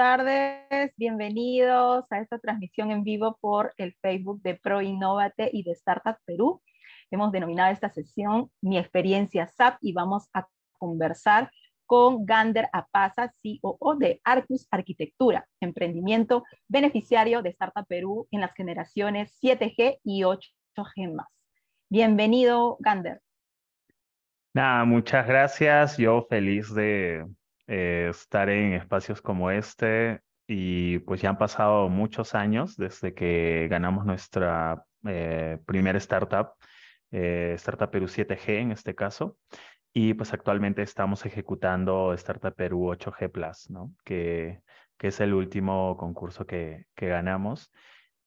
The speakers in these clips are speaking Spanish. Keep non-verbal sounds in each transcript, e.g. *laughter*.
tardes, bienvenidos a esta transmisión en vivo por el Facebook de Pro Innovate y de Startup Perú. Hemos denominado esta sesión Mi experiencia SAP y vamos a conversar con Gander Apaza, CEO de Arcus Arquitectura, emprendimiento beneficiario de Startup Perú en las generaciones 7G y 8G más. Bienvenido, Gander. Nada, muchas gracias. Yo feliz de, eh, estar en espacios como este y pues ya han pasado muchos años desde que ganamos nuestra eh, primera startup, eh, Startup Perú 7G en este caso. Y pues actualmente estamos ejecutando Startup Perú 8G Plus, ¿no? que, que es el último concurso que, que ganamos.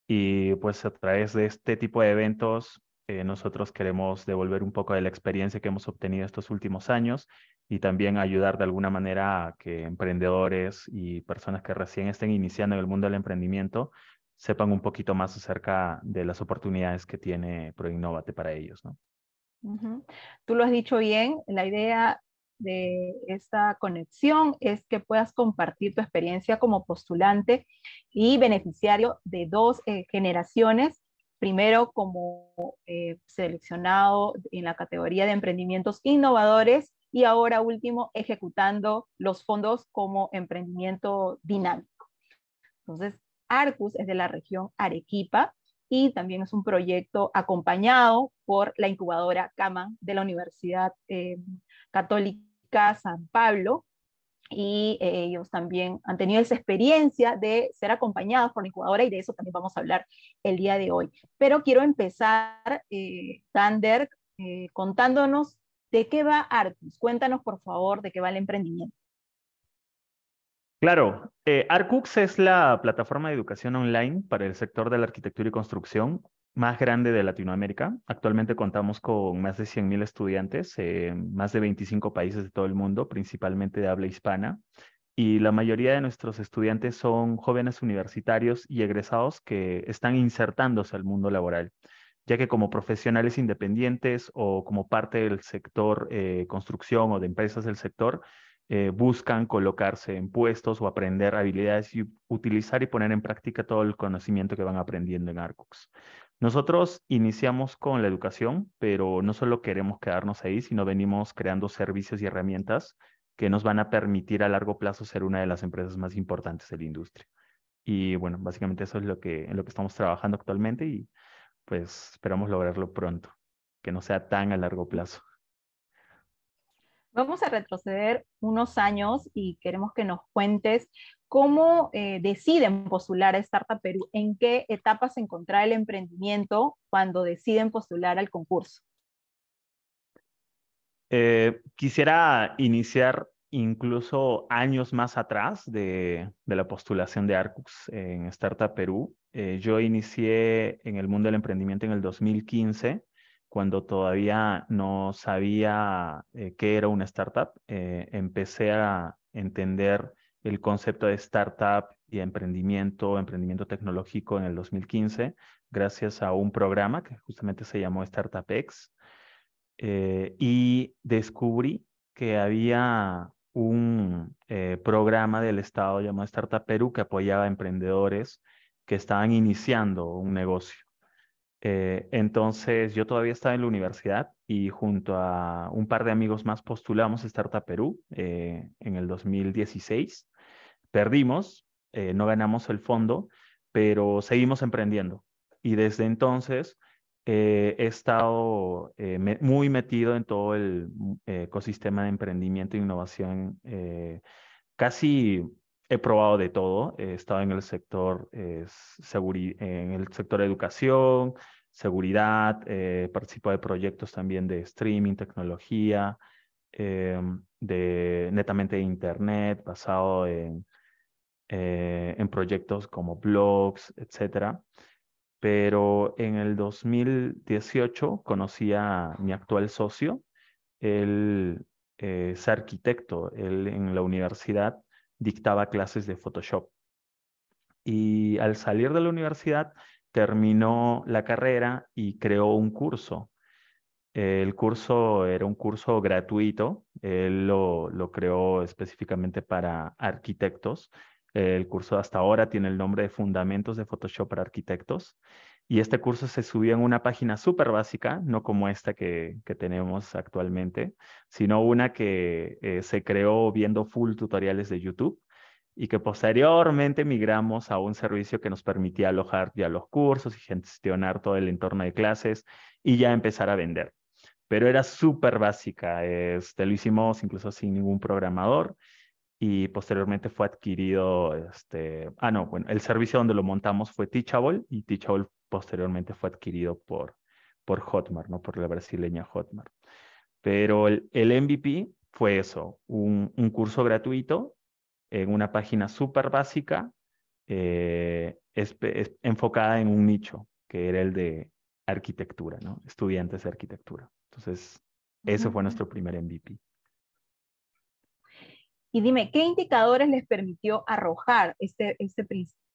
Y pues a través de este tipo de eventos, nosotros queremos devolver un poco de la experiencia que hemos obtenido estos últimos años y también ayudar de alguna manera a que emprendedores y personas que recién estén iniciando en el mundo del emprendimiento sepan un poquito más acerca de las oportunidades que tiene Proinnovate para ellos. ¿no? Tú lo has dicho bien, la idea de esta conexión es que puedas compartir tu experiencia como postulante y beneficiario de dos eh, generaciones. Primero como eh, seleccionado en la categoría de emprendimientos innovadores y ahora último, ejecutando los fondos como emprendimiento dinámico. Entonces, Arcus es de la región Arequipa y también es un proyecto acompañado por la incubadora CAMAN de la Universidad eh, Católica San Pablo. Y eh, ellos también han tenido esa experiencia de ser acompañados por la incubadora y de eso también vamos a hablar el día de hoy. Pero quiero empezar, eh, Tander, eh, contándonos ¿De qué va Arcus? Cuéntanos, por favor, de qué va el emprendimiento. Claro, eh, Arcux es la plataforma de educación online para el sector de la arquitectura y construcción más grande de Latinoamérica. Actualmente contamos con más de 100.000 estudiantes, en más de 25 países de todo el mundo, principalmente de habla hispana. Y la mayoría de nuestros estudiantes son jóvenes universitarios y egresados que están insertándose al mundo laboral ya que como profesionales independientes o como parte del sector eh, construcción o de empresas del sector, eh, buscan colocarse en puestos o aprender habilidades y utilizar y poner en práctica todo el conocimiento que van aprendiendo en ARCOX. Nosotros iniciamos con la educación, pero no solo queremos quedarnos ahí, sino venimos creando servicios y herramientas que nos van a permitir a largo plazo ser una de las empresas más importantes de la industria. Y bueno, básicamente eso es lo que, en lo que estamos trabajando actualmente y pues esperamos lograrlo pronto, que no sea tan a largo plazo. Vamos a retroceder unos años y queremos que nos cuentes cómo eh, deciden postular a Startup Perú, en qué etapas se encuentra el emprendimiento cuando deciden postular al concurso. Eh, quisiera iniciar incluso años más atrás de, la postulación de Arcux en Startup Perú. Eh, yo inicié en el mundo del emprendimiento en el 2015, cuando todavía no sabía eh, qué era una startup. Eh, empecé a entender el concepto de startup y emprendimiento, emprendimiento tecnológico en el 2015, gracias a un programa que justamente se llamó StartupX. y descubrí que había un eh, programa del Estado llamado Startup Perú que apoyaba a emprendedores que estaban iniciando un negocio. Eh, entonces yo todavía estaba en la universidad y junto a un par de amigos más postulamos Startup Perú eh, en el 2016. Perdimos, no ganamos el fondo, pero seguimos emprendiendo. Y desde entonces eh, he estado eh, muy metido en todo el mm, eh, ecosistema de emprendimiento e innovación. casi he probado de todo. He estado en el sector, en el sector educación, seguridad, eh, participo de proyectos también de streaming, tecnología, de netamente de internet, basado en, en proyectos como blogs, etcétera pero en el 2018 conocí a mi actual socio, él eh, es arquitecto, él en la universidad dictaba clases de Photoshop. Y al salir de la universidad terminó la carrera y creó un curso. El curso era un curso gratuito, él lo, lo creó específicamente para arquitectos el curso hasta ahora tiene el nombre de Fundamentos de Photoshop para Arquitectos. Y este curso se subió en una página súper básica, no como esta que, tenemos actualmente, sino una que eh, se creó viendo full tutoriales de YouTube y que posteriormente migramos a un servicio que nos permitía alojar ya los cursos y gestionar todo el entorno de clases y ya empezar a vender. Pero era súper básica, este, lo hicimos incluso sin ningún programador y posteriormente fue adquirido, este, ah, no, bueno, el servicio donde lo montamos fue Teachable y Teachable posteriormente fue adquirido por, por Hotmart, ¿no? Por la brasileña Hotmart. Pero el, el MVP fue eso, un, un, curso gratuito en una página súper básica, eh, enfocada en un nicho, que era el de arquitectura, ¿no? Estudiantes de arquitectura. Entonces, ese fue nuestro primer MVP. Y dime, ¿qué indicadores les permitió arrojar este, este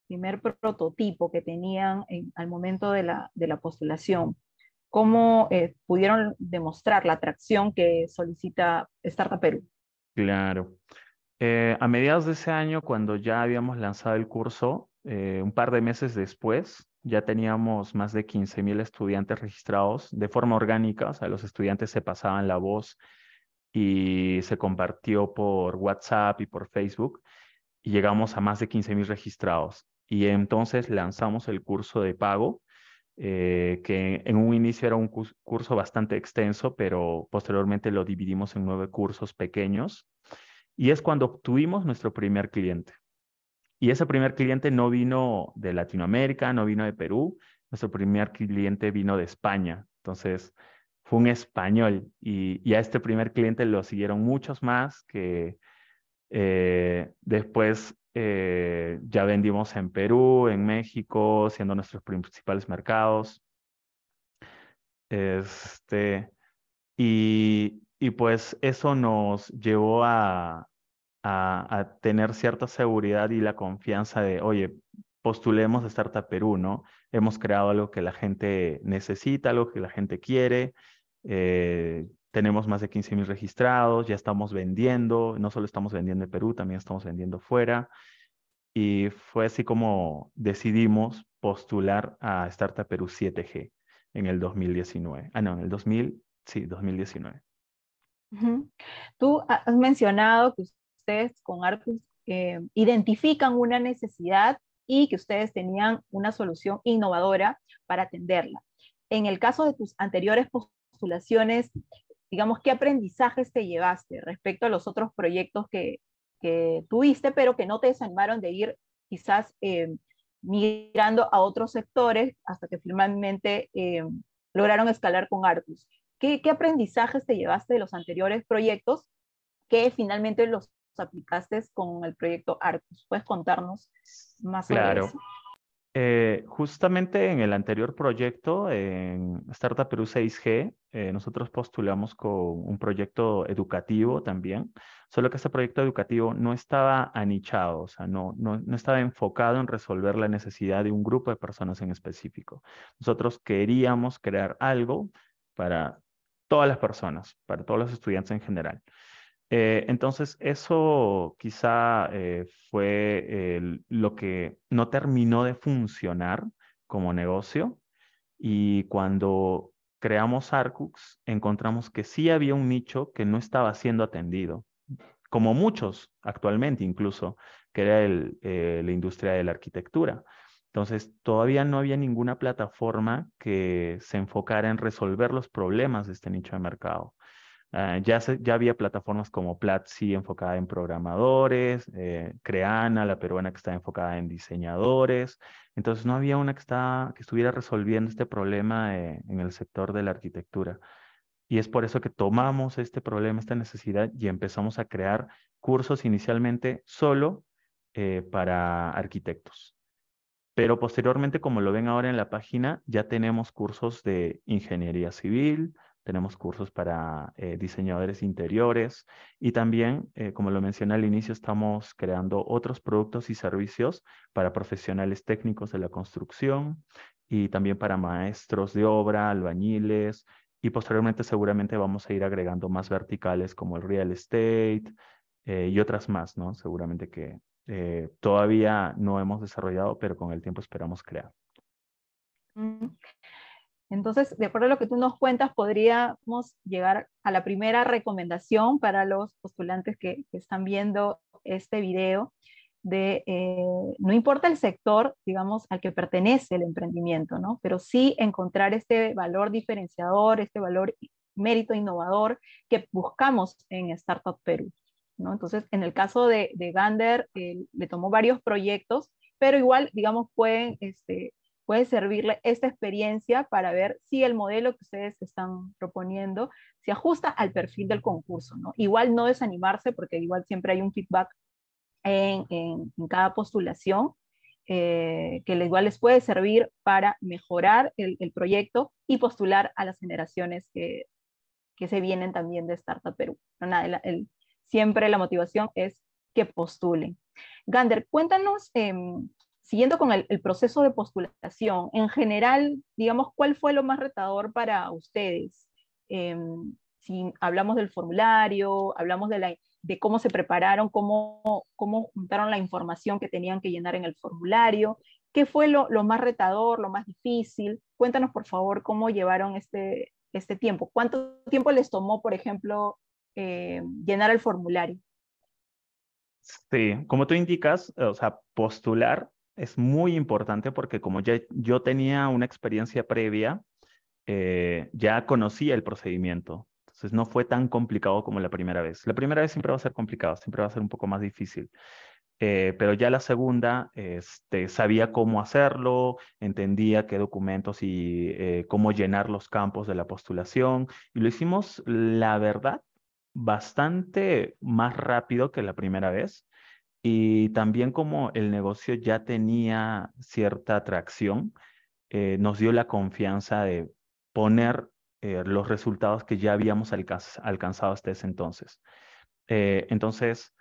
primer prototipo que tenían al momento de la, de la postulación? ¿Cómo eh, pudieron demostrar la atracción que solicita Startup Perú? Claro. Eh, a mediados de ese año, cuando ya habíamos lanzado el curso, eh, un par de meses después, ya teníamos más de 15.000 estudiantes registrados de forma orgánica, o sea, los estudiantes se pasaban la voz y se compartió por WhatsApp y por Facebook y llegamos a más de 15.000 registrados. Y entonces lanzamos el curso de pago, eh, que en un inicio era un curso bastante extenso, pero posteriormente lo dividimos en nueve cursos pequeños. Y es cuando obtuvimos nuestro primer cliente. Y ese primer cliente no vino de Latinoamérica, no vino de Perú, nuestro primer cliente vino de España. Entonces, fue un español y, a este primer cliente lo siguieron muchos más que eh, después eh, ya vendimos en Perú, en México, siendo nuestros principales mercados. Este, y, y pues eso nos llevó a, a, tener cierta seguridad y la confianza de, oye, postulemos a Startup Perú, ¿no? Hemos creado algo que la gente necesita, algo que la gente quiere eh, tenemos más de 15 mil registrados, ya estamos vendiendo, no solo estamos vendiendo en Perú, también estamos vendiendo fuera. Y fue así como decidimos postular a Startup Perú 7G en el 2019. Ah, no, en el 2000, sí, 2019. Tú has mencionado que ustedes con Arcus eh, identifican una necesidad y que ustedes tenían una solución innovadora para atenderla. En el caso de tus anteriores post digamos, qué aprendizajes te llevaste respecto a los otros proyectos que, tuviste, pero que no te desanimaron de ir quizás eh, migrando a otros sectores hasta que finalmente eh, lograron escalar con Arcus? ¿Qué, aprendizajes te llevaste de los anteriores proyectos que finalmente los aplicaste con el proyecto Arcus. ¿Puedes contarnos más sobre eso? Eh, justamente en el anterior proyecto, en Startup Perú 6G, eh, nosotros postulamos con un proyecto educativo también, solo que este proyecto educativo no estaba anichado, o sea, no, no, no estaba enfocado en resolver la necesidad de un grupo de personas en específico. Nosotros queríamos crear algo para todas las personas, para todos los estudiantes en general. Eh, entonces, eso quizá eh, fue lo que no terminó de funcionar como negocio y cuando creamos Arcux encontramos que sí había un nicho que no estaba siendo atendido, como muchos actualmente incluso, que era eh, la industria de la arquitectura. Entonces, todavía no había ninguna plataforma que se enfocara en resolver los problemas de este nicho de mercado. Ah, ya, había plataformas como Platzi enfocada en programadores, eh, Creana, la peruana que está enfocada en diseñadores. Entonces no había una que, está, que estuviera resolviendo este problema eh, en el sector de la arquitectura. Y es por eso que tomamos este problema, esta necesidad y empezamos a crear cursos inicialmente solo eh, para arquitectos. Pero posteriormente, como lo ven ahora en la página, ya tenemos cursos de ingeniería civil, tenemos cursos para eh, diseñadores interiores y también, eh, como lo mencioné al inicio, estamos creando otros productos y servicios para profesionales técnicos de la construcción y también para maestros de obra, albañiles y posteriormente seguramente vamos a ir agregando más verticales como el real estate eh, y otras más, ¿no? Seguramente que todavía no hemos desarrollado, pero con el tiempo esperamos crear. Mm. Entonces, de acuerdo a lo que tú nos cuentas, podríamos llegar a la primera recomendación para los postulantes que, están viendo este video, de eh, no importa el sector, digamos, al que pertenece el emprendimiento, ¿no? Pero sí encontrar este valor diferenciador, este valor mérito innovador que buscamos en Startup Perú. ¿no? Entonces, en el caso de, Gander, eh, le tomó varios proyectos, pero igual, digamos, pueden este, puede servirle esta experiencia para ver si el modelo que ustedes están proponiendo se ajusta al perfil del concurso. ¿no? Igual no desanimarse porque igual siempre hay un feedback en, cada postulación. Eh, que igual les puede servir para mejorar el, proyecto y postular a las generaciones que, que se vienen también de Startup Perú. No, siempre la motivación es que postulen. Gander, cuéntanos em, siguiendo con el, proceso de postulación, en general, digamos, ¿cuál fue lo más retador para ustedes? Em, si hablamos del formulario, hablamos de, cómo se prepararon, cómo, cómo, juntaron la información que tenían que llenar en el formulario, ¿qué fue lo, más retador, lo más difícil? Cuéntanos, por favor, cómo llevaron este, este tiempo. ¿Cuánto tiempo les tomó, por ejemplo, eh, llenar el formulario? Sí, como tú indicas, o postular es muy importante porque como ya yo tenía una experiencia previa, eh, ya conocía el procedimiento. Entonces no fue tan complicado como la primera vez. La primera vez siempre va a ser complicado, siempre va a ser un poco más difícil. Eh, pero ya la segunda este, sabía cómo hacerlo, entendía qué documentos y eh, cómo llenar los campos de la postulación. Y lo hicimos, la verdad, bastante más rápido que la primera vez. Y también como el negocio ya tenía cierta atracción, eh, nos dio la confianza de poner eh, los resultados que ya habíamos alcanzado hasta ese entonces. Eh, entonces,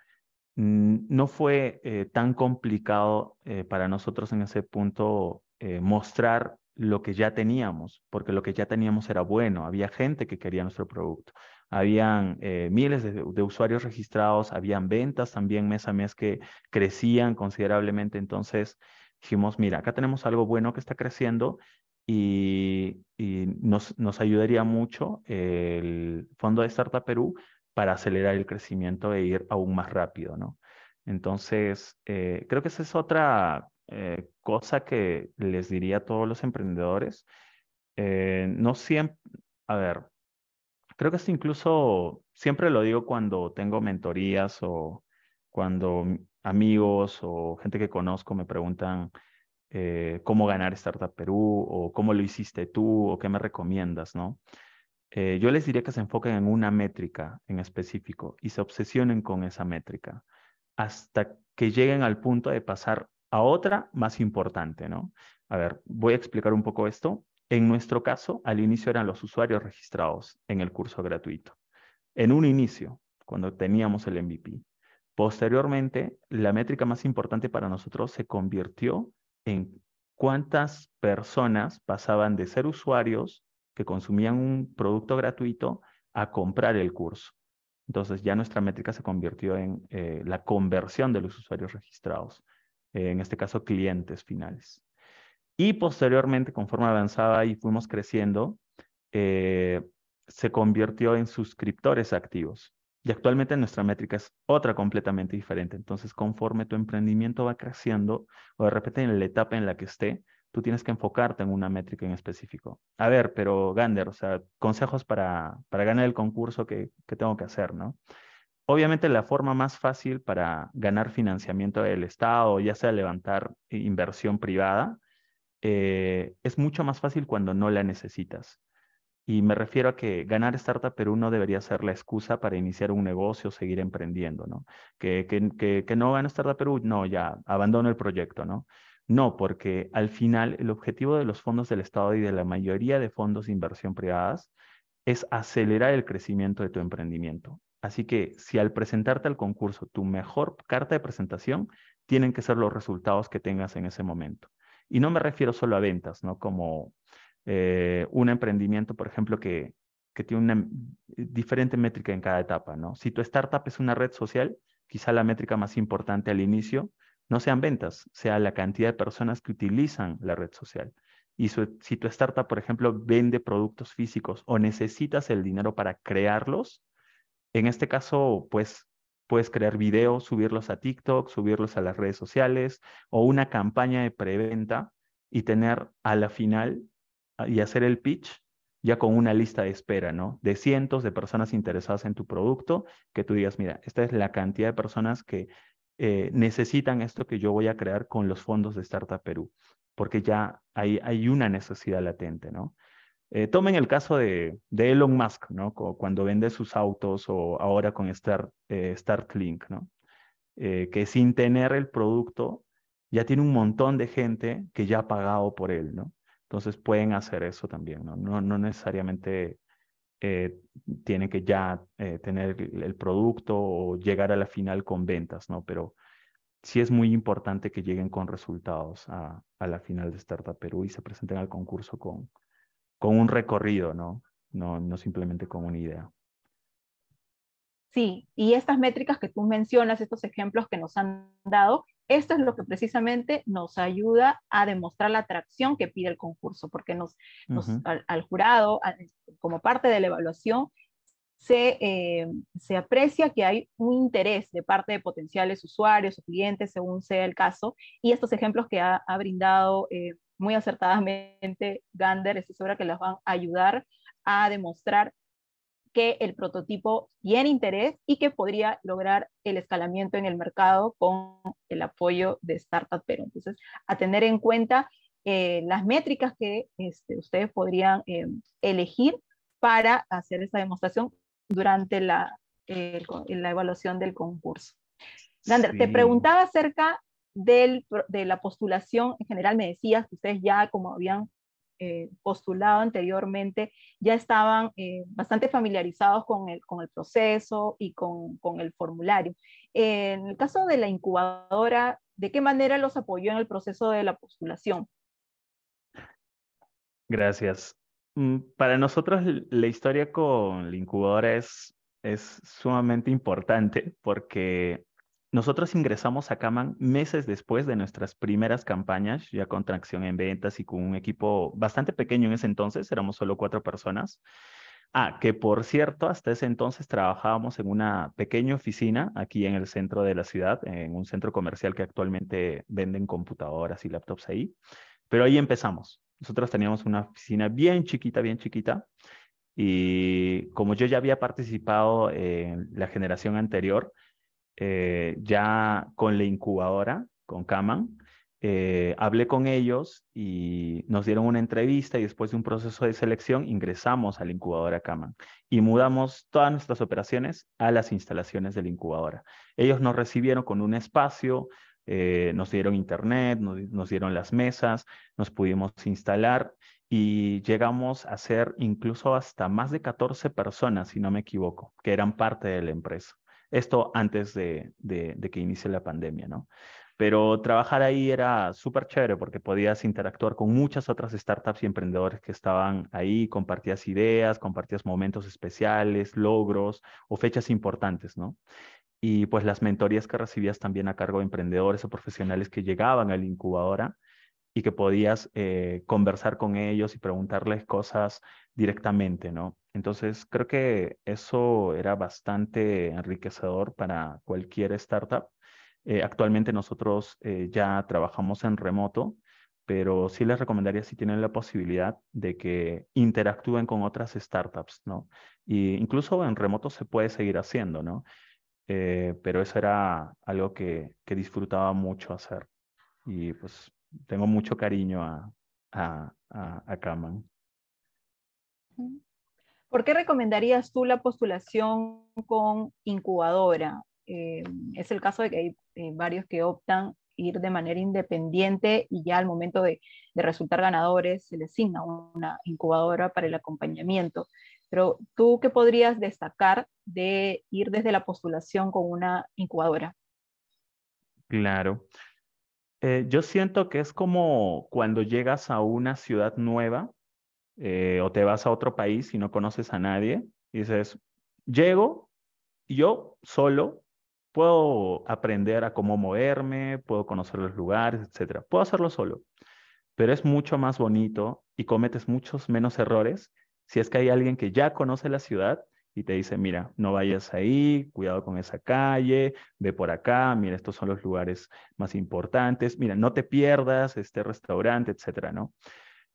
no fue tan complicado para nosotros en ese punto mostrar lo que ya teníamos, porque lo que ya teníamos era bueno, había gente que quería nuestro producto habían eh, miles de, usuarios registrados, habían ventas también mes a mes que crecían considerablemente. Entonces dijimos, mira, acá tenemos algo bueno que está creciendo y, nos, nos, ayudaría mucho el Fondo de Startup Perú para acelerar el crecimiento e ir aún más rápido, ¿no? Entonces, eh, creo que esa es otra eh, cosa que les diría a todos los emprendedores. no siempre, a ver, Creo que esto incluso siempre lo digo cuando tengo mentorías o cuando amigos o gente que conozco me preguntan eh, cómo ganar Startup Perú o cómo lo hiciste tú o qué me recomiendas, ¿no? Eh, yo les diría que se enfoquen en una métrica en específico y se obsesionen con esa métrica hasta que lleguen al punto de pasar a otra más importante, ¿no? A ver, voy a explicar un poco esto. En nuestro caso, al inicio eran los usuarios registrados en el curso gratuito. En un inicio, cuando teníamos el MVP. Posteriormente, la métrica más importante para nosotros se convirtió en cuántas personas pasaban de ser usuarios que consumían un producto gratuito a comprar el curso. Entonces ya nuestra métrica se convirtió en eh, la conversión de los usuarios registrados, eh, en este caso clientes finales. Y posteriormente, conforme avanzaba y fuimos creciendo, eh, se convirtió en suscriptores activos. Y actualmente nuestra métrica es otra completamente diferente. Entonces, conforme tu emprendimiento va creciendo, o de repente en la etapa en la que esté, tú tienes que enfocarte en una métrica en específico. A ver, pero Gander, o sea, consejos para, para ganar el concurso que, que tengo que hacer, ¿no? Obviamente la forma más fácil para ganar financiamiento del Estado, ya sea levantar inversión privada, eh, es mucho más fácil cuando no la necesitas. Y me refiero a que ganar Startup Perú no debería ser la excusa para iniciar un negocio, o seguir emprendiendo, ¿no? Que, que, que no gano Startup Perú, no, ya, abandono el proyecto, ¿no? No, porque al final el objetivo de los fondos del Estado y de la mayoría de fondos de inversión privadas es acelerar el crecimiento de tu emprendimiento. Así que si al presentarte al concurso tu mejor carta de presentación, tienen que ser los resultados que tengas en ese momento. Y no me refiero solo a ventas, ¿no? Como eh, un emprendimiento, por ejemplo, que, tiene una diferente métrica en cada etapa, ¿no? Si tu startup es una red social, quizá la métrica más importante al inicio no sean ventas, sea la cantidad de personas que utilizan la red social. Y si tu startup, por ejemplo, vende productos físicos o necesitas el dinero para crearlos, en este caso, pues Puedes crear videos, subirlos a TikTok, subirlos a las redes sociales o una campaña de preventa y tener a la final ah, y hacer el pitch ya con una lista de espera, ¿no? De cientos de personas interesadas en tu producto, que tú digas, mira, esta es la cantidad de personas que eh, necesitan esto que yo voy a crear con los fondos de Startup Perú, porque ya hay una necesidad latente, ¿no? Eh, tomen el caso de, Elon Musk, ¿no? Cuando vende sus autos o ahora con Star, eh, Startlink, ¿no? Eh, que sin tener el producto ya tiene un montón de gente que ya ha pagado por él, ¿no? Entonces pueden hacer eso también, ¿no? No, necesariamente tienen que ya tener el producto o llegar a la final con ventas, ¿no? Pero sí es muy importante que lleguen con resultados a, a la final de Startup Perú y se presenten al concurso con, con un recorrido, ¿no? No, no simplemente con una idea. Sí, y estas métricas que tú mencionas, estos ejemplos que nos han dado, esto es lo que precisamente nos ayuda a demostrar la atracción que pide el concurso, porque nos, al, jurado, como parte de la evaluación, eh, se, aprecia que hay un interés de parte de potenciales usuarios o clientes, según sea el caso, y estos ejemplos que ha, brindado eh, muy acertadamente Gander, es esa que las van a ayudar a demostrar que el prototipo tiene interés y que podría lograr el escalamiento en el mercado con el apoyo de Startup Perú. Entonces, a tener en cuenta eh, las métricas que este, ustedes podrían eh, elegir para hacer esta demostración durante la, la evaluación del concurso. Gander, te preguntaba acerca de la postulación, en general me decías que ustedes ya, como habían eh, postulado anteriormente, ya estaban eh, bastante familiarizados con el, con el proceso y con, el formulario. en el caso de la incubadora, ¿de qué manera los apoyó en el proceso de la postulación? Gracias. Mm, para nosotros la historia con la incubadora es, es sumamente importante porque nosotros ingresamos a Kaman meses después de nuestras primeras campañas, ya con tracción en ventas y con un equipo bastante pequeño en ese entonces, éramos solo cuatro personas. Ah, que por cierto, hasta ese entonces trabajábamos en una pequeña oficina aquí en el centro de la ciudad, en un centro comercial que actualmente venden computadoras y laptops ahí. Pero ahí empezamos. Nosotros teníamos una oficina bien chiquita, bien chiquita. Y como yo ya había participado en la generación anterior, eh, ya con la incubadora, con Kaman, eh, hablé con ellos y nos dieron una entrevista y después de un proceso de selección ingresamos a la incubadora Kaman y mudamos todas nuestras operaciones a las instalaciones de la incubadora. Ellos nos recibieron con un espacio, eh, nos dieron internet, nos, nos dieron las mesas, nos pudimos instalar y llegamos a ser incluso hasta más de 14 personas, si no me equivoco, que eran parte de la empresa. Esto antes de, que inicie la pandemia, ¿no? Pero trabajar ahí era súper chévere porque podías interactuar con muchas otras startups y emprendedores que estaban ahí, compartías ideas, compartías momentos especiales, logros o fechas importantes, ¿no? Y pues las mentorías que recibías también a cargo de emprendedores o profesionales que llegaban a la incubadora y que podías eh, conversar con ellos y preguntarles cosas directamente, ¿no? Entonces, creo que eso era bastante enriquecedor para cualquier startup. Eh, actualmente nosotros eh, ya trabajamos en remoto, pero sí les recomendaría si tienen la posibilidad de que interactúen con otras startups, ¿no? Y incluso en remoto se puede seguir haciendo, ¿no? pero eso era algo que, que disfrutaba mucho hacer. Y pues tengo mucho cariño a, a, Kaman. ¿Por qué recomendarías tú la postulación con incubadora? Eh, es el caso de que hay eh, varios que optan ir de manera independiente y ya al momento de, de, resultar ganadores se les asigna una incubadora para el acompañamiento. Pero tú, ¿qué podrías destacar de ir desde la postulación con una incubadora? Claro. Eh, yo siento que es como cuando llegas a una ciudad nueva eh, o te vas a otro país y no conoces a nadie y dices, llego, yo solo puedo aprender a cómo moverme, puedo conocer los lugares, etcétera. Puedo hacerlo solo, pero es mucho más bonito y cometes muchos menos errores si es que hay alguien que ya conoce la ciudad y te dice, mira, no vayas ahí, cuidado con esa calle, ve por acá, mira, estos son los lugares más importantes, mira, no te pierdas este restaurante, etcétera, ¿no?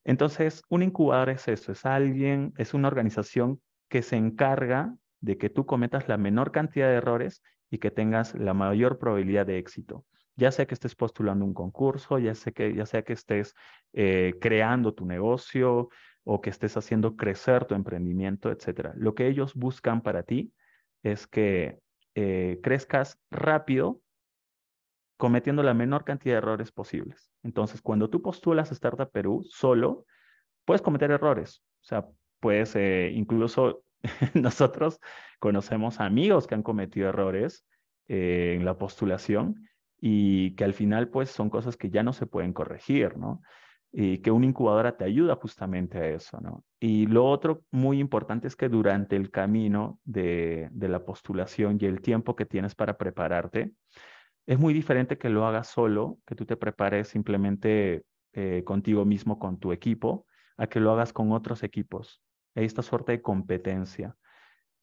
Entonces, un incubador es eso, es alguien, es una organización que se encarga de que tú cometas la menor cantidad de errores y que tengas la mayor probabilidad de éxito. Ya sea que estés postulando un concurso, ya sea que, ya sea que estés eh, creando tu negocio, o que estés haciendo crecer tu emprendimiento, etcétera. Lo que ellos buscan para ti es que eh, crezcas rápido cometiendo la menor cantidad de errores posibles. Entonces, cuando tú postulas a Startup Perú solo, puedes cometer errores. O sea, puedes eh, incluso *laughs* nosotros conocemos amigos que han cometido errores eh, en la postulación y que al final pues son cosas que ya no se pueden corregir, ¿no? y que una incubadora te ayuda justamente a eso, ¿no? Y lo otro muy importante es que durante el camino de, la postulación y el tiempo que tienes para prepararte, es muy diferente que lo hagas solo, que tú te prepares simplemente eh, contigo mismo, con tu equipo, a que lo hagas con otros equipos. Hay esta suerte de competencia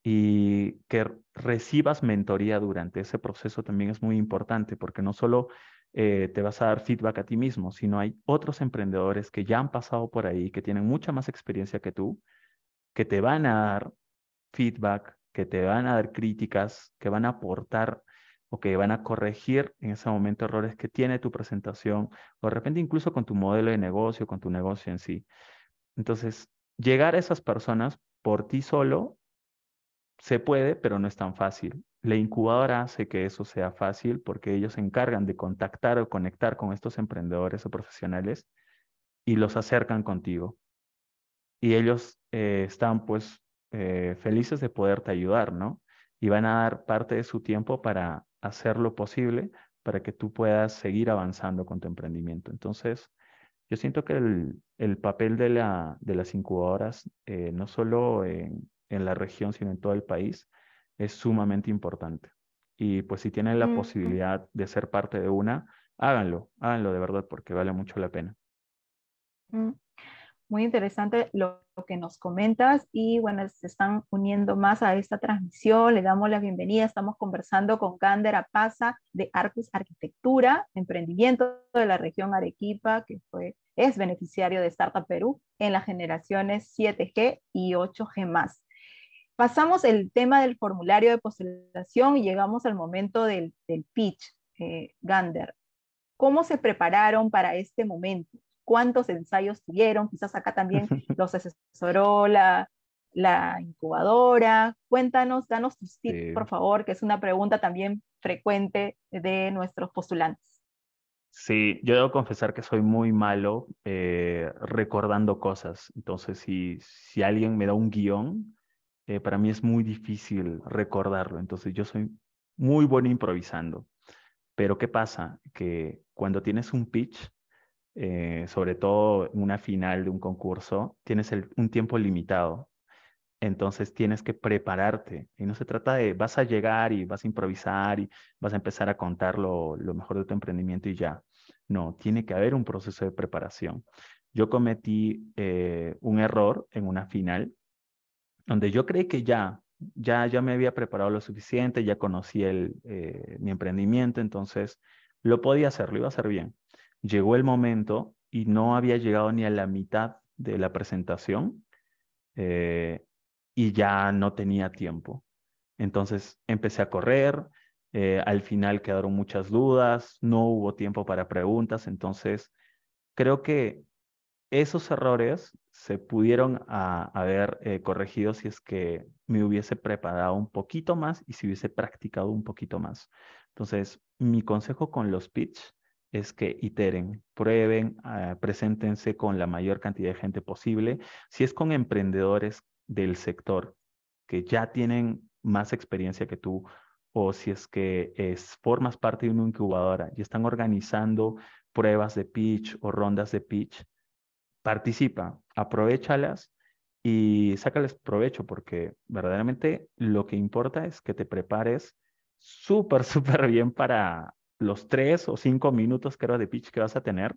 y que recibas mentoría durante ese proceso también es muy importante, porque no solo eh, te vas a dar feedback a ti mismo, sino hay otros emprendedores que ya han pasado por ahí, que tienen mucha más experiencia que tú, que te van a dar feedback, que te van a dar críticas, que van a aportar o que van a corregir en ese momento errores que tiene tu presentación o de repente incluso con tu modelo de negocio, con tu negocio en sí. Entonces, llegar a esas personas por ti solo se puede, pero no es tan fácil. La incubadora hace que eso sea fácil porque ellos se encargan de contactar o conectar con estos emprendedores o profesionales y los acercan contigo. Y ellos eh, están pues eh, felices de poderte ayudar, ¿no? Y van a dar parte de su tiempo para hacer lo posible para que tú puedas seguir avanzando con tu emprendimiento. Entonces, yo siento que el, papel de, la, de las incubadoras, eh, no solo en la región, sino en todo el país, es sumamente importante. Y pues si tienen la posibilidad de ser parte de una, háganlo, háganlo de verdad porque vale mucho la pena. Muy interesante lo, que nos comentas y bueno, se están uniendo más a esta transmisión. Le damos la bienvenida. Estamos conversando con Cándera Pasa de Arcus Arquitectura, emprendimiento de la región Arequipa, que fue, es beneficiario de Startup Perú en las generaciones 7G y 8G más. Pasamos el tema del formulario de postulación y llegamos al momento del, pitch, eh, Gander. ¿Cómo se prepararon para este momento? ¿Cuántos ensayos tuvieron? Quizás acá también *laughs* los asesoró la, la incubadora. Cuéntanos, danos tus tips, por favor, que es una pregunta también frecuente de nuestros postulantes. Sí, yo debo confesar que soy muy malo eh, recordando cosas. Entonces, si, si alguien me da un guión, eh, para mí es muy difícil recordarlo, entonces yo soy muy bueno improvisando. Pero ¿qué pasa? Que cuando tienes un pitch, eh, sobre todo una final de un concurso, tienes un tiempo limitado. Entonces tienes que prepararte. Y no se trata de vas a llegar y vas a improvisar y vas a empezar a contar lo, mejor de tu emprendimiento y ya. No, tiene que haber un proceso de preparación. Yo cometí eh, un error en una final donde yo creí que ya, ya, ya me había preparado lo suficiente, ya conocí eh, mi emprendimiento, entonces lo podía hacer, lo iba a hacer bien. Llegó el momento y no había llegado ni a la mitad de la presentación eh, y ya no tenía tiempo. Entonces empecé a correr, eh, al final quedaron muchas dudas, no hubo tiempo para preguntas, entonces creo que esos errores se pudieron haber eh, corregido si es que me hubiese preparado un poquito más y si hubiese practicado un poquito más. Entonces, mi consejo con los pitch es que iteren, prueben, ah, preséntense con la mayor cantidad de gente posible. Si es con emprendedores del sector que ya tienen más experiencia que tú, o si es que es, formas parte de una incubadora y están organizando pruebas de pitch o rondas de pitch, participa, aprovechalas y sácales provecho porque verdaderamente lo que importa es que te prepares súper, *laughs* súper bien para los tres o cinco minutos, que creo, de pitch que vas a tener,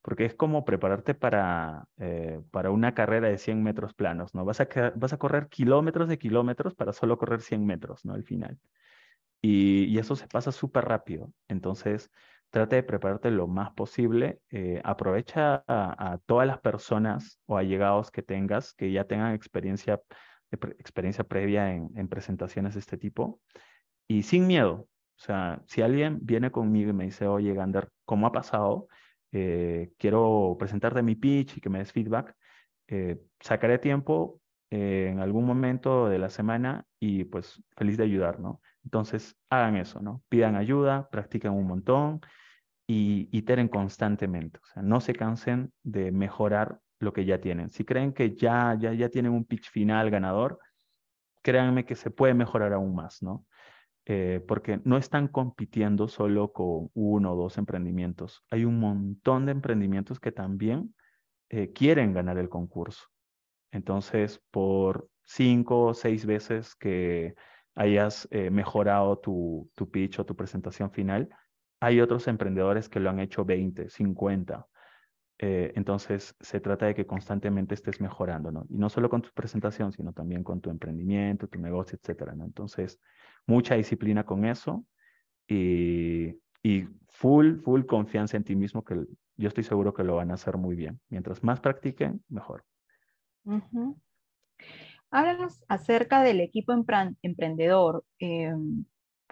porque es como prepararte para, eh, para una carrera de 100 metros planos, ¿no? Vas a, vas a correr kilómetros de kilómetros para solo correr 100 metros, ¿no? Al final. Y, y eso se pasa súper rápido. Entonces, Trate de prepararte lo más posible. Eh, aprovecha a, todas las personas o allegados que tengas que ya tengan experiencia, eh, experiencia previa en, presentaciones de este tipo y sin miedo. O sea, si alguien viene conmigo y me dice, oye, Gander, ¿cómo ha pasado? Eh, quiero presentarte mi pitch y que me des feedback. sacaré tiempo en algún momento de la semana y pues feliz de ayudar, ¿no? Entonces, hagan eso, ¿no? Pidan ayuda, practiquen un montón, y iteren constantemente. O sea, no se cansen de mejorar lo que ya tienen. Si creen que ya, ya, ya tienen un pitch final ganador, créanme que se puede mejorar aún más, ¿no? Eh, porque no están compitiendo solo con uno o dos emprendimientos. Hay un montón de emprendimientos que también eh, quieren ganar el concurso. Entonces, por cinco o seis veces que hayas eh, mejorado tu, tu pitch o tu presentación final, hay otros emprendedores que lo han hecho 20, 50. Eh, entonces, se trata de que constantemente estés mejorando, ¿no? Y no solo con tu presentación, sino también con tu emprendimiento, tu negocio, etcétera, ¿no? Entonces, mucha disciplina con eso y, full, full confianza en ti mismo, que yo estoy seguro que lo van a hacer muy bien. Mientras más practiquen, mejor. Uh acerca del equipo emprendedor. Eh,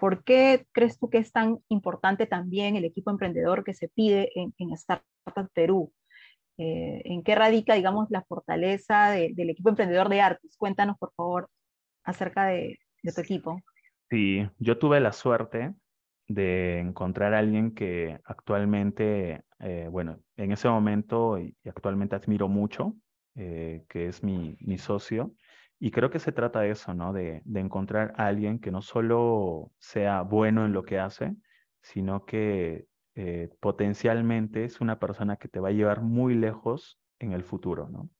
¿Por qué crees tú que es tan importante también el equipo emprendedor que se pide en, Startup Perú? Eh, ¿En qué radica, digamos, la fortaleza del equipo emprendedor de Artis? Cuéntanos, por favor, acerca de, tu equipo. Sí, yo tuve la suerte de encontrar a alguien que actualmente, eh, bueno, en ese momento y actualmente admiro mucho, eh, que es mi socio, y creo que se trata de eso, ¿no? De, encontrar a alguien que no solo sea bueno en lo que hace, sino que eh, potencialmente es una persona que te va a llevar muy lejos en el futuro, ¿no?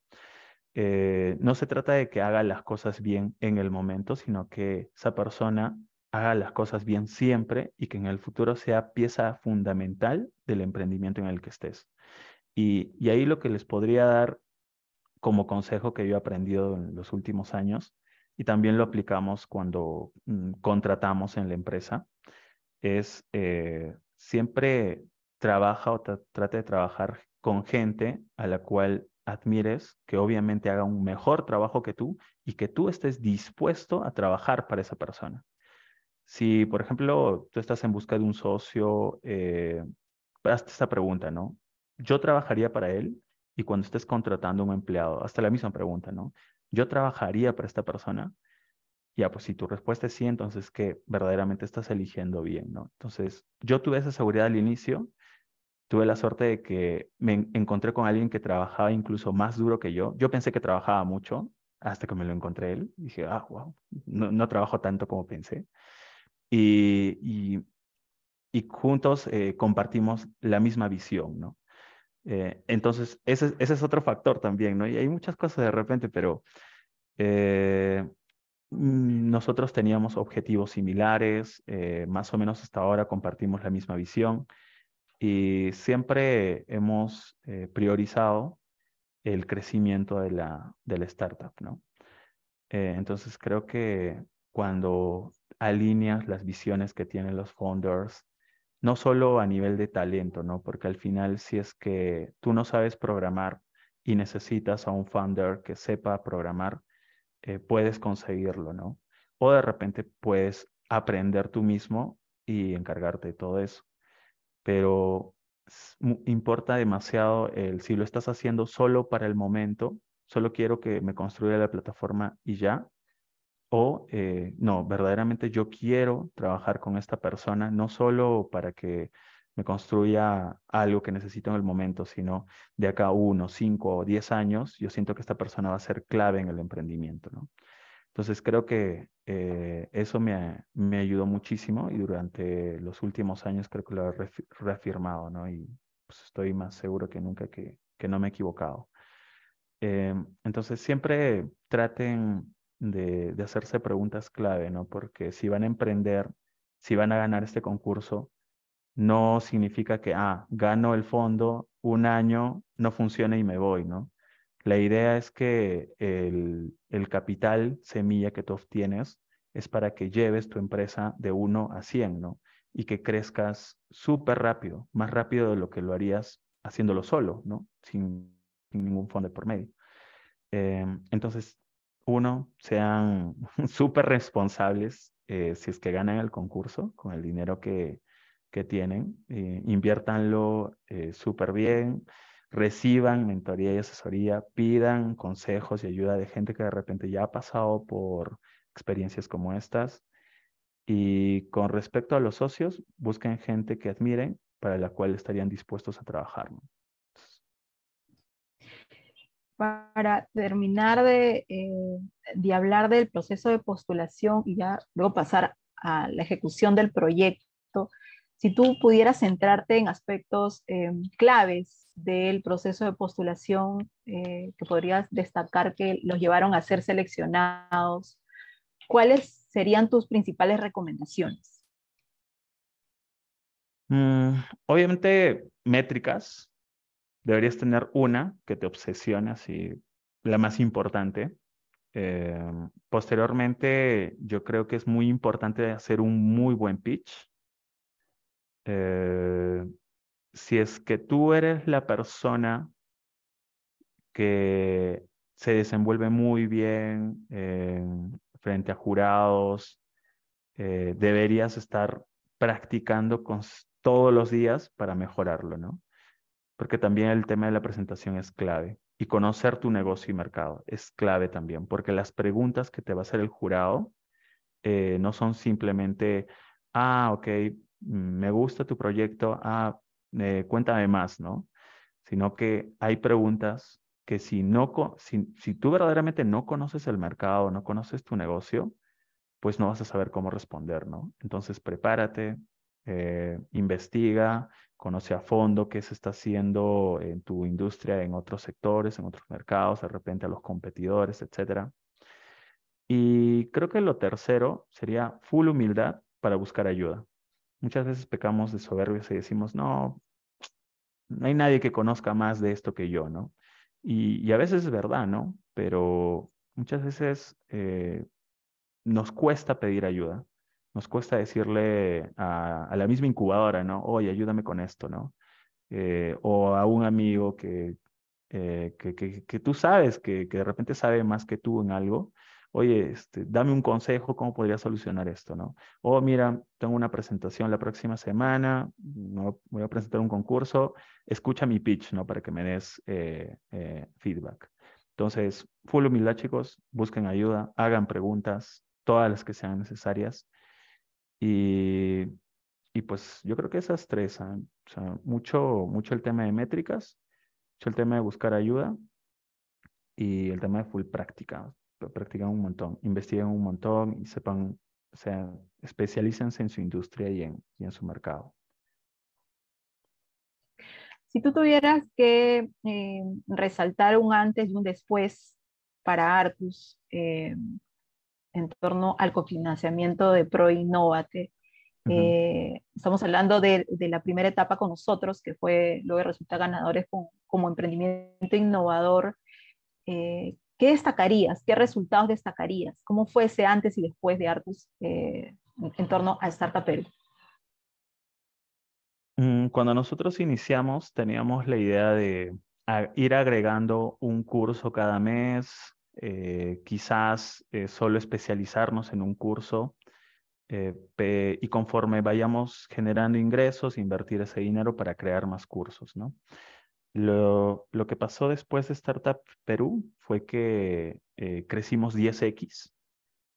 Eh, no se trata de que haga las cosas bien en el momento, sino que esa persona haga las cosas bien siempre y que en el futuro sea pieza fundamental del emprendimiento en el que estés. Y, y ahí lo que les podría dar como consejo que yo he aprendido en los últimos años y también lo aplicamos cuando mm, contratamos en la empresa, es eh, siempre trabaja o trate de trabajar con gente a la cual admires, que obviamente haga un mejor trabajo que tú y que tú estés dispuesto a trabajar para esa persona. Si, por ejemplo, tú estás en busca de un socio, eh, hazte esta pregunta, ¿no? ¿Yo trabajaría para él? y cuando estés contratando un empleado, hasta la misma pregunta, ¿no? ¿Yo trabajaría para esta persona? Ya, pues si tu respuesta es sí, entonces que verdaderamente estás eligiendo bien, ¿no? Entonces, yo tuve esa seguridad al inicio, tuve la suerte de que me encontré con alguien que trabajaba incluso más duro que yo. Yo pensé que trabajaba mucho hasta que me lo encontré él. Dije, ah, wow, no, trabajo tanto como pensé. Y, juntos eh, compartimos la misma visión, ¿no? Eh, entonces, ese, ese, es otro factor también, ¿no? Y hay muchas cosas de repente, pero eh, mm, nosotros teníamos objetivos similares, eh, más o menos hasta ahora compartimos la misma visión y siempre hemos priorizado el crecimiento de la, de la startup, ¿no? entonces, creo que cuando alineas las visiones que tienen los founders, no solo a nivel de talento, ¿no? Porque al final, si es que tú no sabes programar y necesitas a un founder que sepa programar, eh, puedes conseguirlo, ¿no? O de repente puedes aprender tú mismo y encargarte de todo eso. Pero importa demasiado el si lo estás haciendo solo para el momento, solo quiero que me construya la plataforma y ya, o eh, no, verdaderamente yo quiero trabajar con esta persona, no solo para que me construya algo que necesito en el momento, sino de acá uno, cinco o diez años, yo siento que esta persona va a ser clave en el emprendimiento, ¿no? Entonces creo que eh, eso me, me, ayudó muchísimo y durante los últimos años creo que lo he reafirmado, ¿no? Y pues, estoy más seguro que nunca que, que no me he equivocado. Em, entonces siempre traten de, hacerse preguntas clave, ¿no? Porque si van a emprender, si van a ganar este concurso, no significa que, ah, gano el fondo, un año, no funcione y me voy, ¿no? La idea es que el, capital semilla que tú obtienes es para que lleves tu empresa de uno a 100, ¿no? Y que crezcas súper rápido, más rápido de lo que lo harías haciéndolo solo, ¿no? Sin, ningún fondo por medio. Em, entonces, uno, sean *laughs* súper responsables eh, si es que ganan el concurso con el dinero que, tienen, eh, inviértanlo eh, súper bien, reciban mentoría y asesoría, pidan consejos y ayuda de gente que de repente ya ha pasado por experiencias como estas. Y con respecto a los socios, busquen gente que admiren para la cual estarían dispuestos a trabajar para terminar eh, de, hablar del proceso de postulación y ya luego pasar a la ejecución del proyecto, si tú pudieras centrarte en aspectos eh, claves del proceso de postulación eh, que podrías destacar que los llevaron a ser seleccionados, ¿cuáles serían tus principales recomendaciones? Mm, obviamente métricas, deberías tener una que te obsesione, así, la más importante. Em, posteriormente, yo creo que es muy importante hacer un muy buen pitch. Eh, si es que tú eres la persona que se desenvuelve muy bien eh, frente a jurados, eh, deberías estar practicando con, todos los días para mejorarlo, ¿no? porque también el tema de la presentación es clave. Y conocer tu negocio y mercado es clave también, porque las preguntas que te va a hacer el jurado eh, no son simplemente, ah, ok, mm, me gusta tu proyecto, ah, eh, cuéntame más, ¿no? Sino que hay preguntas que si, no, si, si tú verdaderamente no conoces el mercado, no conoces tu negocio, pues no vas a saber cómo responder, ¿no? Entonces prepárate, eh, investiga, conoce a fondo qué se está haciendo en tu industria, en otros sectores, en otros mercados, de repente a los competidores, etc. Y creo que lo tercero sería full humildad para buscar ayuda. Muchas veces pecamos de soberbios y decimos, no, no hay nadie que conozca más de esto que yo, ¿no? Y, a veces es verdad, ¿no? Pero muchas veces eh, nos cuesta pedir ayuda nos cuesta decirle a, la misma incubadora, ¿no? Oye, ayúdame con esto, ¿no? Eh, o a un amigo que, eh, que, tú sabes, que, de repente sabe más que tú en algo, oye, este, dame un consejo, ¿cómo podría solucionar esto? ¿no? O oh, mira, tengo una presentación la próxima semana, voy a presentar un concurso, escucha mi pitch, ¿no? Para que me des eh, feedback. Entonces, full humildad, chicos, busquen ayuda, hagan preguntas, todas las que sean necesarias, y, y pues yo creo que esas tres, ¿ah? sea, mucho, mucho el tema de métricas, mucho el tema de buscar ayuda y el tema de full práctica. Pues, practican un montón, investiguen un montón y sepan, o sea, especialícense en su industria y en, y en su mercado. Si tú tuvieras que eh, resaltar un antes y un después para Artus, eh, en torno al cofinanciamiento de ProInnovate. innovate eh, estamos hablando de, la primera etapa con nosotros, que fue luego resulta ganadores como emprendimiento innovador. Eh, ¿Qué destacarías? ¿Qué resultados destacarías? ¿Cómo fue ese antes y después de Artus eh, en torno a Startup mm, Cuando nosotros iniciamos, teníamos la idea de ir agregando un curso cada mes, eh, quizás eh, solo especializarnos en un curso eh, y conforme vayamos generando ingresos, invertir ese dinero para crear más cursos, ¿no? Lo, lo que pasó después de Startup Perú fue que crecimos 10x,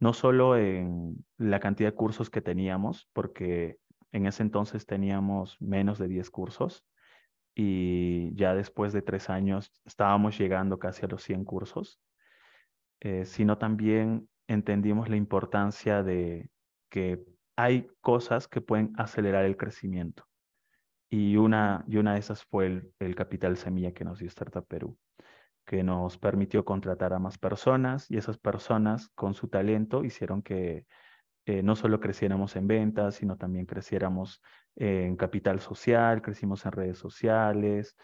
no solo en la cantidad de cursos que teníamos, porque en ese entonces teníamos menos de 10 cursos y ya después de tres años estábamos llegando casi a los 100 cursos eh, sino también entendimos la importancia de que hay cosas que pueden acelerar el crecimiento. Y una, y una de esas fue el, capital semilla que nos dio Startup Perú, que nos permitió contratar a más personas y esas personas con su talento hicieron que eh, no solo creciéramos en ventas, sino también creciéramos en capital social, crecimos en redes sociales,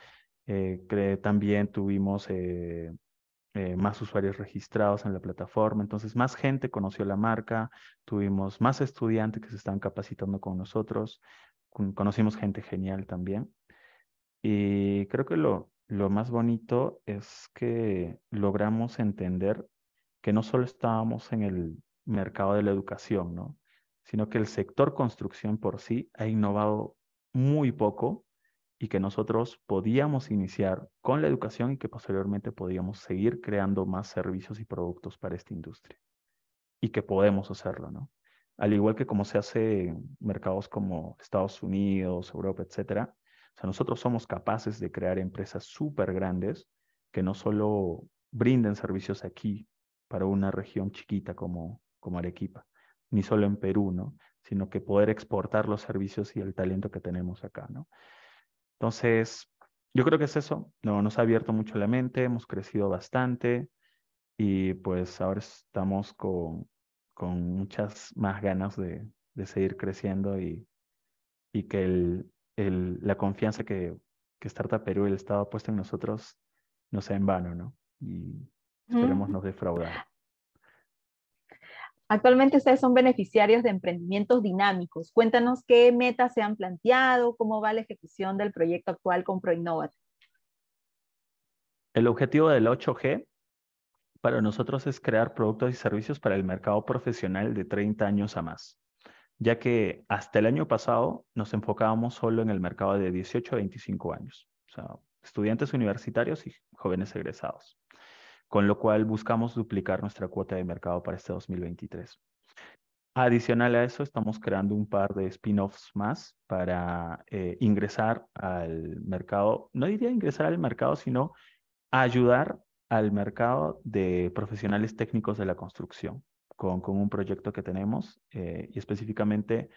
eh, también tuvimos eh, más usuarios registrados en la plataforma, entonces más gente conoció la marca, tuvimos más estudiantes que se estaban capacitando con nosotros, conocimos gente genial también. Y creo que lo, más bonito es que logramos entender que no solo estábamos en el mercado de la educación, ¿no? sino que el sector construcción por sí ha innovado muy poco y que nosotros podíamos iniciar con la educación y que posteriormente podíamos seguir creando más servicios y productos para esta industria. Y que podemos hacerlo, ¿no? Al igual que como se hace en mercados como Estados Unidos, Europa, etcétera, o sea, nosotros somos capaces de crear empresas súper grandes que no solo brinden servicios aquí para una región chiquita como, como Arequipa, ni solo en Perú, ¿no? Sino que poder exportar los servicios y el talento que tenemos acá, ¿no? Entonces, yo creo que es eso. No, nos ha abierto mucho la mente, hemos crecido bastante y pues ahora estamos con, con muchas más ganas de, seguir creciendo y, y que el, la confianza que, Startup Perú y el Estado ha puesto en nosotros no sea en vano, ¿no? Y esperemos no defraudar. Actualmente ustedes son beneficiarios de emprendimientos dinámicos. Cuéntanos qué metas se han planteado, cómo va la ejecución del proyecto actual con ProInnovate. El objetivo del 8G para nosotros es crear productos y servicios para el mercado profesional de 30 años a más, ya que hasta el año pasado nos enfocábamos solo en el mercado de 18 a 25 años, o sea, estudiantes universitarios y jóvenes egresados con lo cual buscamos duplicar nuestra cuota de mercado para este 2023. Adicional a eso, estamos creando un par de spin-offs más para eh, ingresar al mercado, no diría ingresar al mercado, sino ayudar al mercado de profesionales técnicos de la construcción con, un proyecto que tenemos eh, y específicamente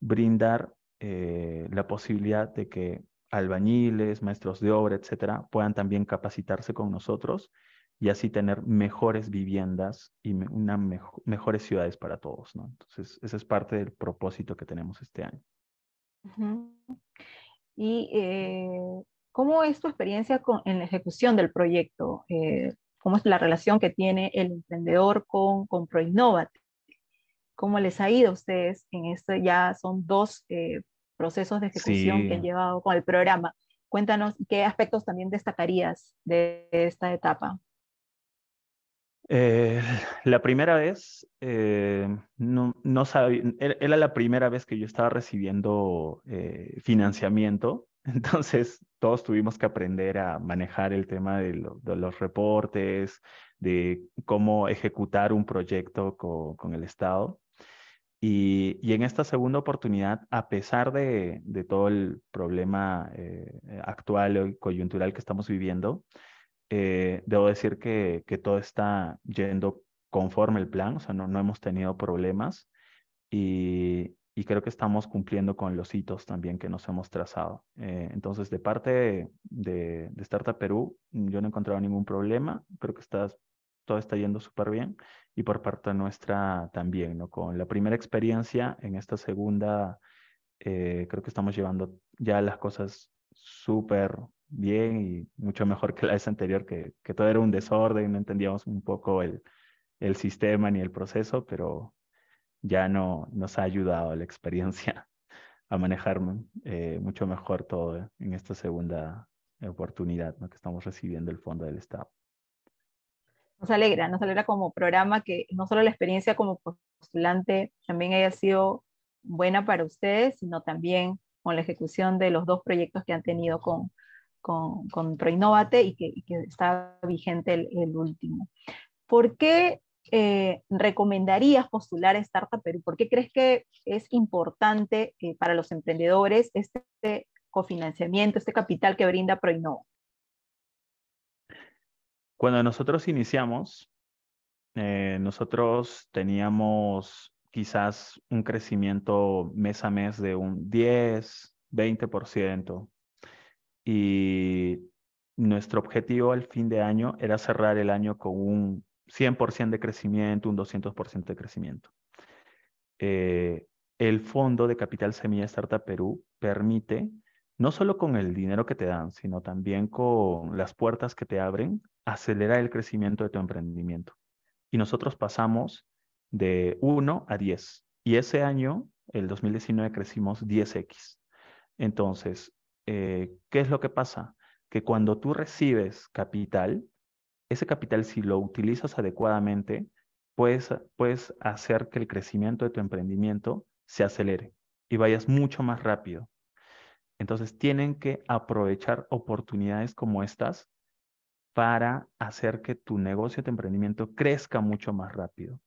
brindar eh, la posibilidad de que albañiles, maestros de obra, etcétera, puedan también capacitarse con nosotros y así tener mejores viviendas y una mejores ciudades para todos, ¿no? Entonces, ese es parte del propósito que tenemos este año. ¿Y eh, cómo es tu experiencia con, en la ejecución del proyecto? Eh, ¿Cómo es la relación que tiene el emprendedor con, con ProInnovate? ¿Cómo les ha ido a ustedes en este? Ya son dos eh, procesos de ejecución que han llevado con el programa. Cuéntanos qué aspectos también destacarías de esta etapa. Eh, la primera vez, eh, no, no sabía, era la primera vez que yo estaba recibiendo eh, financiamiento, *laughs* entonces todos tuvimos que aprender a manejar el tema de, los reportes, de cómo ejecutar un proyecto con, el Estado. Y, en esta segunda oportunidad, a pesar de, de todo el problema actual o coyuntural que estamos viviendo, eh, debo decir que, todo está yendo conforme el plan, o sea, no, no hemos tenido problemas y, creo que estamos cumpliendo con los hitos también que nos hemos trazado. Eh, entonces, de parte de, de, Startup Perú, mm, yo no he encontrado ningún problema, creo que está, todo está yendo súper bien y por parte nuestra también, ¿no? Con la primera experiencia, en esta segunda, eh, creo que estamos llevando ya las cosas súper bien y mucho mejor que la vez anterior, que, que todo era un desorden, no entendíamos un poco el, el sistema ni el proceso, pero ya no, nos ha ayudado la experiencia *laughs* a manejar eh, mucho mejor todo en esta segunda oportunidad que estamos recibiendo el Fondo del Estado. Nos alegra, nos alegra como programa que no solo la experiencia como postulante también haya sido buena para ustedes, sino también con la ejecución de los dos proyectos que han tenido con, con, con y que, está vigente el, último. ¿Por qué eh, recomendarías postular a Startup Perú? ¿Por qué crees que es importante eh, para los emprendedores este cofinanciamiento, este capital que brinda Proinnova? Cuando nosotros iniciamos, eh, nosotros teníamos quizás un crecimiento mes a mes de un 10, 20% y nuestro objetivo al fin de año era cerrar el año con un 100% de crecimiento, un 200% de crecimiento. Eh, el fondo de capital semilla Startup Perú permite, no solo con el dinero que te dan, sino también con las puertas que te abren, acelerar el crecimiento de tu emprendimiento. Y nosotros pasamos de 1 a 10. Y ese año, el 2019, crecimos 10x. Entonces, eh, ¿qué es lo que pasa? Que cuando tú recibes capital, ese capital si lo utilizas adecuadamente, puedes, puedes hacer que el crecimiento de tu emprendimiento se acelere y vayas mucho más rápido. Entonces tienen que aprovechar oportunidades como estas para hacer que tu negocio, tu emprendimiento crezca mucho más rápido.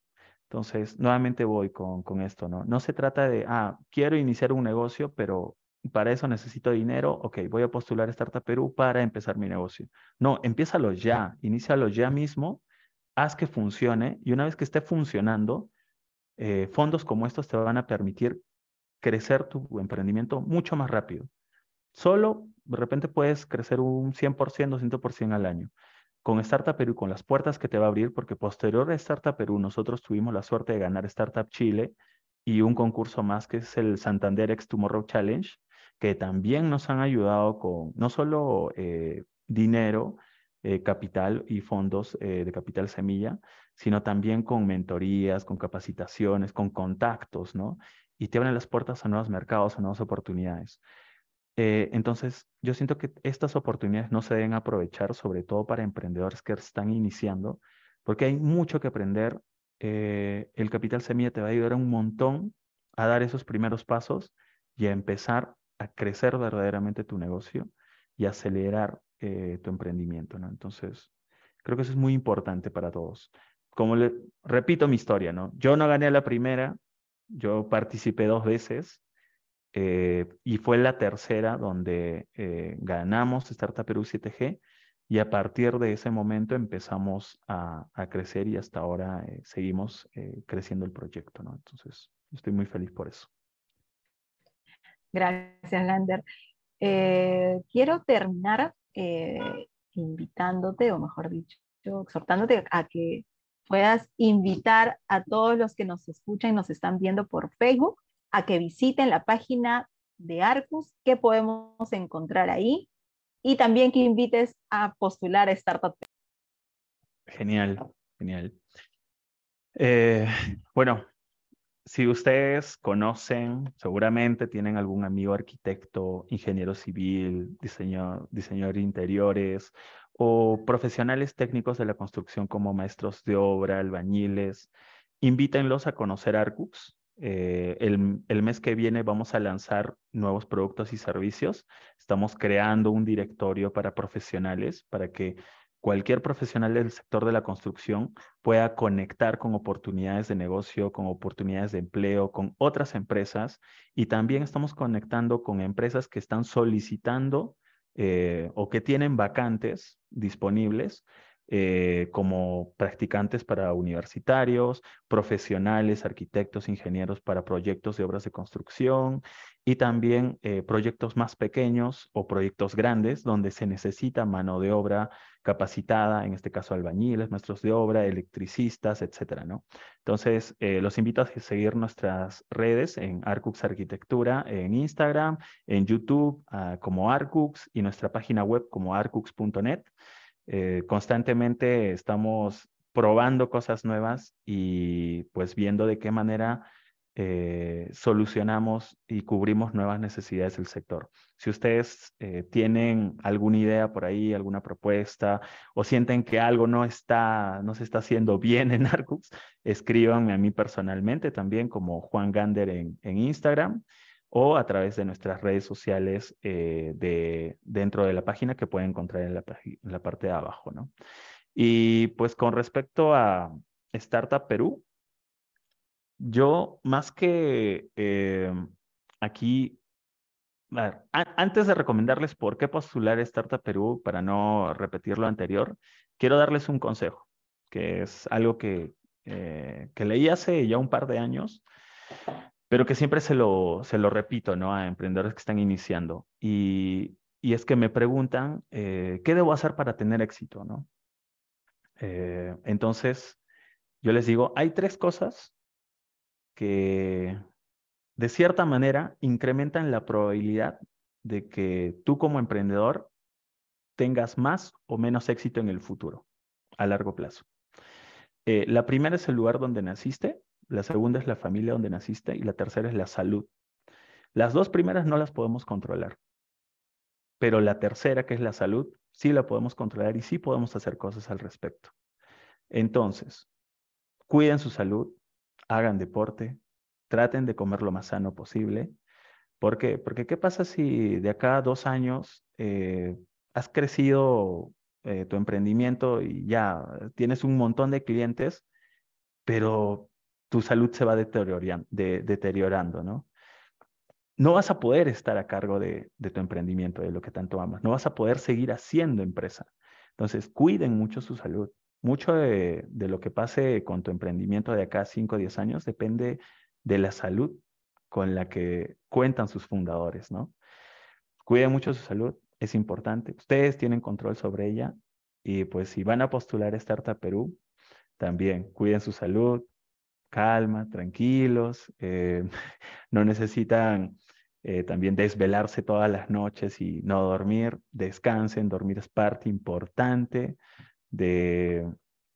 Entonces, nuevamente voy con, con esto, ¿no? No se trata de, ah, quiero iniciar un negocio, pero para eso necesito dinero, ok, voy a postular Startup Perú para empezar mi negocio. No, empiézalo ya, inícialo ya mismo, haz que funcione y una vez que esté funcionando, eh, fondos como estos te van a permitir crecer tu emprendimiento mucho más rápido. Solo de repente puedes crecer un 100%, 200% al año. Con Startup Perú, con las puertas que te va a abrir, porque posterior a Startup Perú, nosotros tuvimos la suerte de ganar Startup Chile y un concurso más que es el Santander Ex Tomorrow Challenge que también nos han ayudado con no solo eh, dinero, eh, capital y fondos eh, de capital semilla, sino también con mentorías, con capacitaciones, con contactos, ¿no? Y te abren las puertas a nuevos mercados, a nuevas oportunidades. entonces, yo siento que estas oportunidades no se deben aprovechar, sobre todo para emprendedores que están iniciando, porque hay mucho que aprender. el capital semilla te va a ayudar un montón a dar esos primeros pasos y a empezar a crecer verdaderamente tu negocio y acelerar eh, tu emprendimiento, ¿no? Entonces, creo que eso es muy importante para todos. Como le repito mi historia, ¿no? Yo no gané la primera, yo participé dos veces eh, y fue la tercera donde eh, ganamos Startup Perú 7G y a partir de ese momento empezamos a, crecer y hasta ahora seguimos creciendo el proyecto, ¿no? Entonces, estoy muy feliz por eso. Gracias, Lander. Eh, quiero terminar eh, invitándote, o mejor dicho, exhortándote a que puedas invitar a todos los que nos escuchan y nos están viendo por Facebook a que visiten la página de Arcus, que podemos encontrar ahí, y también que invites a postular a Startup. Genial, genial. Eh, bueno, si ustedes conocen, seguramente tienen algún amigo arquitecto, ingeniero civil, diseñador, de interiores o profesionales técnicos de la construcción como maestros de obra, albañiles, invítenlos a conocer Arcux. Eh, el, mes que viene vamos a lanzar nuevos productos y servicios. Estamos creando un directorio para profesionales para que cualquier profesional del sector de la construcción pueda conectar con oportunidades de negocio, con oportunidades de empleo, con otras empresas y también estamos conectando con empresas que están solicitando eh, o que tienen vacantes disponibles eh, como practicantes para universitarios, profesionales, arquitectos, ingenieros para proyectos de obras de construcción y también eh, proyectos más pequeños o proyectos grandes donde se necesita mano de obra capacitada, en este caso albañiles, maestros de obra, electricistas, etcétera, Entonces, eh, los invito a seguir nuestras redes en Arcux Arquitectura, en Instagram, en YouTube ah, como Arcux y nuestra página web como arcux.net. Eh, constantemente estamos probando cosas nuevas y pues viendo de qué manera eh, solucionamos y cubrimos nuevas necesidades del sector. Si ustedes eh, tienen alguna idea por ahí, alguna propuesta o sienten que algo no, está, no se está haciendo bien en *laughs* Arcus, escríbanme a mí personalmente también como Juan Gander en Instagram o a través de nuestras redes sociales eh, de, dentro de la página que pueden encontrar en la, parte de abajo, ¿no? Y pues con respecto a Startup Perú, yo más que em, aquí, antes de recomendarles por qué postular Startup Perú, para no repetir lo anterior, quiero darles un consejo, que es algo que, eh, que leí hace ya un par de años pero que siempre se lo, se lo repito ¿no? a emprendedores que están iniciando. Y, es que me preguntan, eh, ¿qué debo hacer para tener éxito? ¿no? Eh, entonces, yo les digo, hay tres cosas que de cierta manera incrementan la probabilidad de que tú como emprendedor tengas más o menos éxito en el futuro, a largo plazo. Eh, la primera es el lugar donde naciste, la segunda es la familia donde naciste y la tercera es la salud. Las dos primeras no las podemos controlar, pero la tercera, que es la salud, sí la podemos controlar y sí podemos hacer cosas al respecto. Entonces, cuiden su salud, hagan deporte, traten de comer lo más sano posible. ¿Por Porque ¿qué pasa si de acá a dos años eh, has crecido eh, tu emprendimiento y ya tienes un montón de clientes, pero tu salud se va deteriorando, ¿no? No vas a poder estar a cargo de, tu emprendimiento, de lo que tanto amas. No vas a poder seguir haciendo empresa. Entonces, cuiden mucho su salud. Mucho de, lo que pase con tu emprendimiento de acá 5 o 10 años depende de la salud con la que cuentan sus fundadores, ¿no? Cuiden mucho su salud, es importante. Ustedes tienen control sobre ella y pues si van a postular a Startup Perú, también cuiden su salud, calma, tranquilos, eh, *laughs* no necesitan eh, también desvelarse todas las noches y no dormir, descansen, dormir es parte importante de,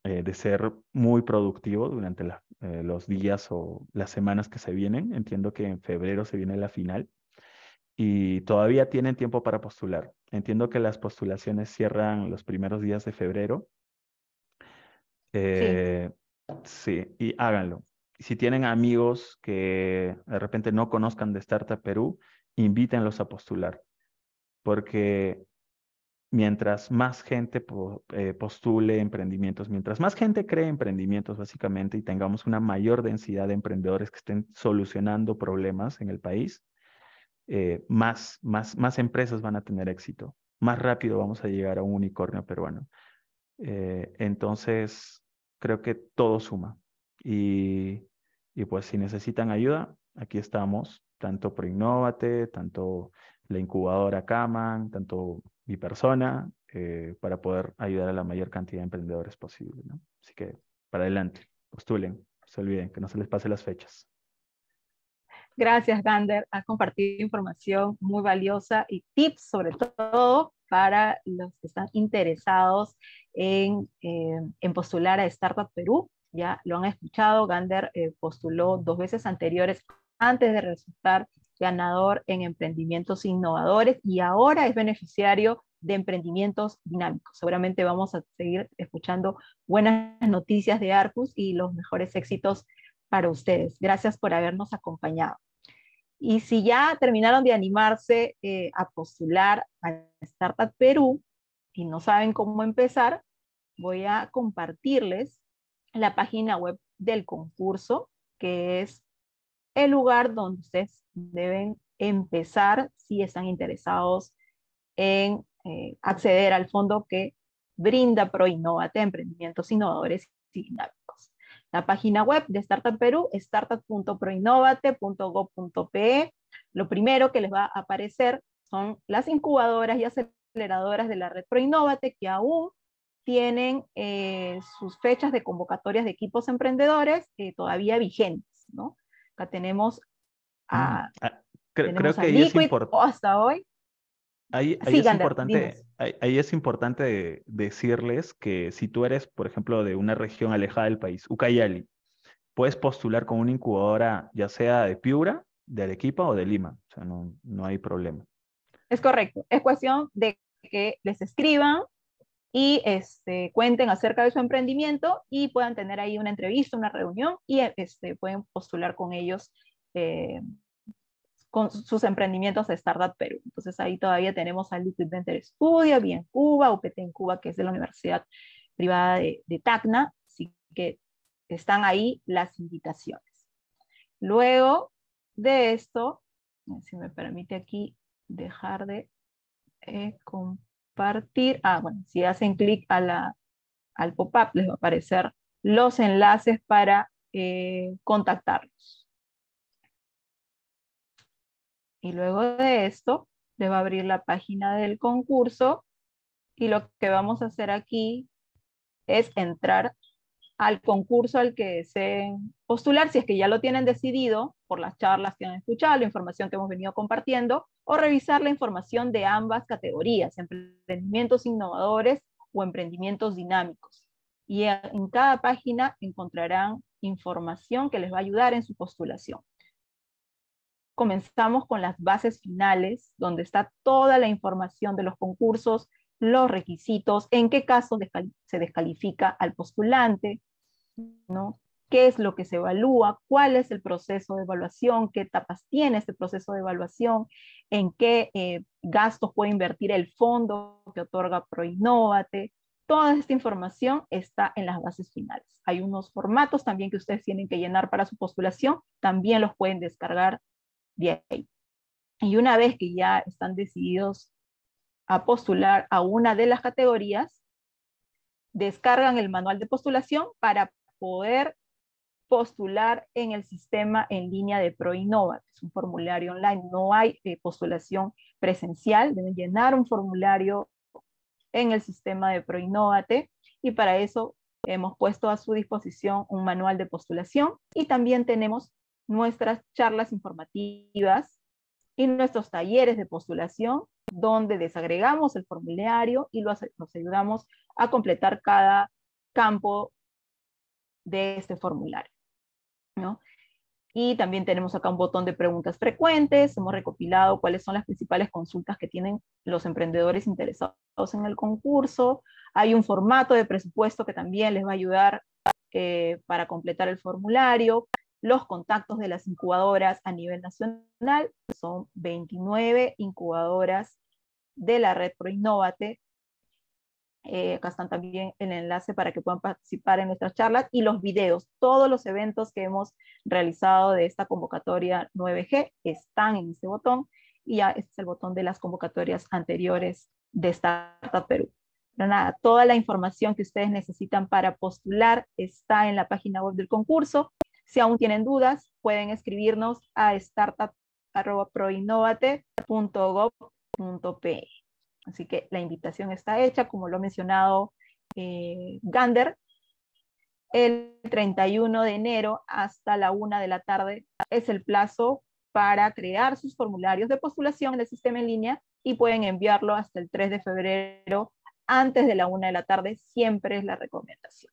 eh, ser muy productivo durante los días o las semanas que se vienen. Entiendo que en febrero se viene la final y todavía tienen tiempo para postular. Entiendo que las postulaciones cierran los primeros días de febrero. Sí, y háganlo. Si tienen amigos que de repente no conozcan de Startup Perú, invítenlos a postular, porque mientras más gente eh, postule emprendimientos, mientras más gente cree emprendimientos básicamente y tengamos una mayor densidad de emprendedores que estén solucionando problemas en el país, eh, más, más, más empresas van a tener éxito, más rápido vamos a llegar a un unicornio peruano. Eh, entonces, creo que todo suma. Y, y pues si necesitan ayuda, aquí estamos, tanto por Innovate, tanto la incubadora Kaman, tanto mi persona, eh, para poder ayudar a la mayor cantidad de emprendedores posible. Así que para adelante, postulen, no se olviden, que no se les pase las fechas. Gracias, Gander. Has compartido información muy valiosa y tips, sobre todo, para los que están interesados eh, en, postular a Startup Perú. Ya lo han escuchado, Gander eh, postuló dos veces anteriores antes de resultar ganador en emprendimientos innovadores y ahora es beneficiario de emprendimientos dinámicos. Seguramente vamos a seguir escuchando buenas noticias de Arcus y los mejores éxitos para ustedes. Gracias por habernos acompañado. Y si ya terminaron de animarse eh, a postular a Startup Perú y no saben cómo empezar, voy a compartirles la página web del concurso, que es el lugar donde ustedes deben empezar si están interesados en eh, acceder al fondo que brinda ProInnovate Emprendimientos Innovadores y Dinámicos. La página web de Startup Perú es startup.proinnovate.gov.pe. Lo primero que les va a aparecer son las incubadoras y aceleradoras de la red ProInnovate que aún tienen eh, sus fechas de convocatorias de equipos emprendedores eh, todavía vigentes, ¿no? Acá tenemos a, mm, ah, creo, que es importante. Oh, hasta hoy. Ahí, es, importante, ahí, es importante, decirles que si tú eres, por ejemplo, de una región alejada del país, Ucayali, puedes postular con una incubadora ya sea de Piura, de Arequipa o de Lima. O sea, no hay problema. Es correcto. Es cuestión de que les escriban y este, cuenten acerca de su emprendimiento y puedan tener ahí una entrevista, una reunión y este, pueden postular con ellos eh, con sus emprendimientos de Startup Perú. Entonces ahí todavía tenemos a Liquid Venture Studio, Bien Cuba, UPT en Cuba, que es de la Universidad Privada de, Tacna, así que están ahí las invitaciones. Luego de esto, si me permite aquí dejar de eh, compartir partir Ah, bueno, si hacen clic al pop-up les va a aparecer los enlaces para eh, contactarlos. Y luego de esto, les va a abrir la página del concurso y lo que vamos a hacer aquí es entrar al concurso al que deseen postular, si es que ya lo tienen decidido por las charlas que han escuchado, la información que hemos venido compartiendo, o revisar la información de ambas categorías, emprendimientos innovadores o emprendimientos dinámicos. Y en cada página encontrarán información que les va a ayudar en su postulación. Comenzamos con las bases finales, donde está toda la información de los concursos, los requisitos, en qué caso se descalifica al postulante, ¿no? qué es lo que se evalúa, cuál es el proceso de evaluación, qué etapas tiene este proceso de evaluación, en qué eh, gastos puede invertir el fondo que otorga Proinnovate. Toda esta información está en las bases finales. Hay unos formatos también que ustedes tienen que llenar para su postulación, también los pueden descargar de ahí. Y una vez que ya están decididos a postular a una de las categorías, descargan el manual de postulación para poder postular en el sistema en línea de ProInnova, es un formulario online. No hay eh, postulación presencial, deben llenar un formulario en el sistema de ProInnovate y para eso hemos puesto a su disposición un manual de postulación y también tenemos nuestras charlas informativas y nuestros talleres de postulación donde desagregamos el formulario y nos ayudamos a completar cada campo de este formulario. Y también tenemos acá un botón de preguntas frecuentes. Hemos recopilado cuáles son las principales consultas que tienen los emprendedores interesados en el concurso. Hay un formato de presupuesto que también les va a ayudar eh, para completar el formulario. Los contactos de las incubadoras a nivel nacional son 29 incubadoras de la red ProInnovate eh, acá están también el enlace para que puedan participar en nuestras charlas y los videos. Todos los eventos que hemos realizado de esta convocatoria 9G están en este botón y ya este es el botón de las convocatorias anteriores de Startup Perú. Pero nada, toda la información que ustedes necesitan para postular está en la página web del concurso. Si aún tienen dudas, pueden escribirnos a startup.proinnovate.gov.pe. Así que la invitación está hecha, como lo ha mencionado eh, Gander, el 31 de enero hasta la una de la tarde es el plazo para crear sus formularios de postulación en el sistema en línea y pueden enviarlo hasta el 3 de febrero antes de la una de la tarde, siempre es la recomendación.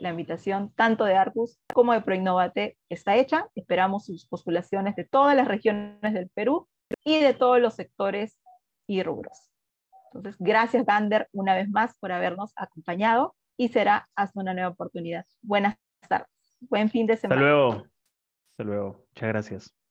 la invitación tanto de Arcus como de Proinnovate está hecha. Esperamos sus postulaciones de todas las regiones del Perú y de todos los sectores y rubros. Entonces, gracias, Gander, una vez más por habernos acompañado y será hasta una nueva oportunidad. Buenas tardes. Buen fin de semana. Hasta luego. Hasta luego. Muchas gracias.